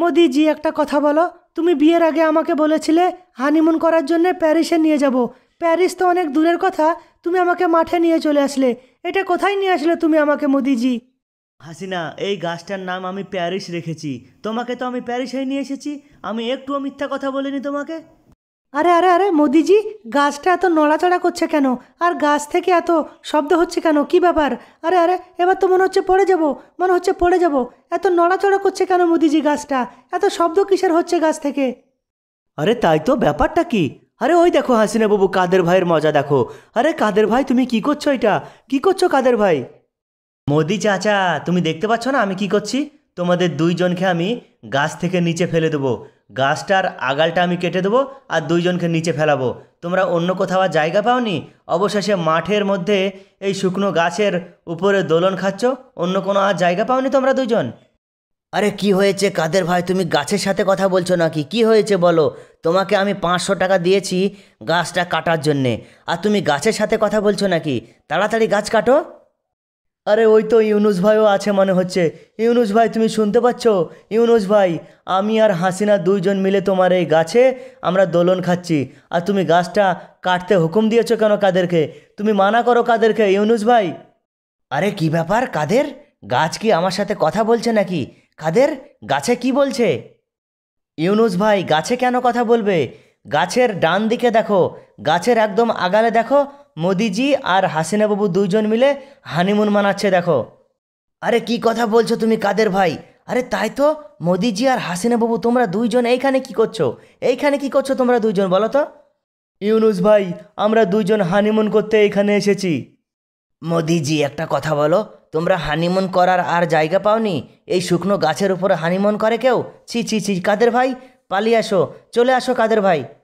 মোদিজি একটা কথা বলো তুমি বিয়ের আগে আমাকে বলেছিলে হানিমুন করার জন্য প্যারিসে নিয়ে যাব প্যারিস তো অনেক দূরের কথা তুমি আমাকে মাঠে নিয়ে চলে আসলে এটা কোথায় নিয়ে আসলে তুমি আমাকে মোদিজি হাসিনা এই গাছটার নাম আমি প্যারিস রেখেছি তোমাকে তো আমি প্যারিসে নিয়ে এসেছি আমি একটুও মিথ্যা কথা বলিনি তোমাকে আরে আরে আরে মোদিজি গাছটা এত নড়াচড়া করছে কেন আর গাছ থেকে এত শব্দ হচ্ছে কেন কি ব্যাপার আরে আরে এবার তো মনে হচ্ছে পড়ে যাব মনে হচ্ছে পড়ে যাব এত নড়াচড়া করছে কেন মোদিজি গাছটা এত শব্দ কিসের হচ্ছে গাছ থেকে আরে তাই তো ব্যাপারটা কি আরে ওই দেখো হাসিনা বাবু কাদের ভাইয়ের মজা দেখো আরে কাদের ভাই তুমি কি করছো এটা কি করছো কাদের ভাই মোদি চাচা তুমি দেখতে পাচ্ছ না আমি কি করছি তোমাদের দুইজনকে আমি গাছ থেকে নিচে ফেলে দেবো গাছটার আগালটা আমি কেটে দেবো আর দুইজনকে নিচে ফেলাবো তোমরা অন্য কোথাও আর জায়গা পাওনি অবশেষে মাঠের মধ্যে এই শুকনো গাছের উপরে দোলন খাচ্ছ অন্য কোনো আর জায়গা পাওনি তোমরা দুজন আরে কি হয়েছে কাদের ভাই তুমি গাছের সাথে কথা বলছো নাকি কি হয়েছে বলো তোমাকে আমি পাঁচশো টাকা দিয়েছি গাছটা কাটার জন্যে আর তুমি গাছের সাথে কথা বলছো নাকি তাড়াতাড়ি গাছ কাটো আরে ওই তো ইউনুস ভাইও আছে মনে হচ্ছে ইউনুস ভাই তুমি শুনতে পাচ্ছ ইউনুস ভাই আমি আর হাসিনা দুইজন মিলে তোমার এই গাছে আমরা দোলন খাচ্ছি আর তুমি গাছটা কাটতে হুকুম দিয়েছো কেন কাদেরকে তুমি মানা করো কাদেরকে ইউনুস ভাই আরে কি ব্যাপার কাদের গাছ কি আমার সাথে কথা বলছে নাকি কাদের গাছে কি বলছে ইউনুস ভাই গাছে কেন কথা বলবে গাছের ডান দিকে দেখো গাছের একদম আগালে দেখো মোদিজি আর হাসিনাবাবু দুইজন মিলে হানিমুন মানাচ্ছে দেখো আরে কি কথা বলছো তুমি কাদের ভাই আরে তাই তো মোদিজি আর হাসিনাবাবু তোমরা দুইজন এইখানে কি করছো এইখানে কি করছো তোমরা দুইজন বলো তো ইউনুস ভাই আমরা দুইজন হানিমুন করতে এখানে এসেছি মোদিজি একটা কথা বলো তোমরা হানিমুন করার আর জায়গা পাওনি এই শুকনো গাছের উপরে হানিমুন করে কেউ ছি ছি ছি কাদের ভাই পালিয়ে আসো চলে আসো কাদের ভাই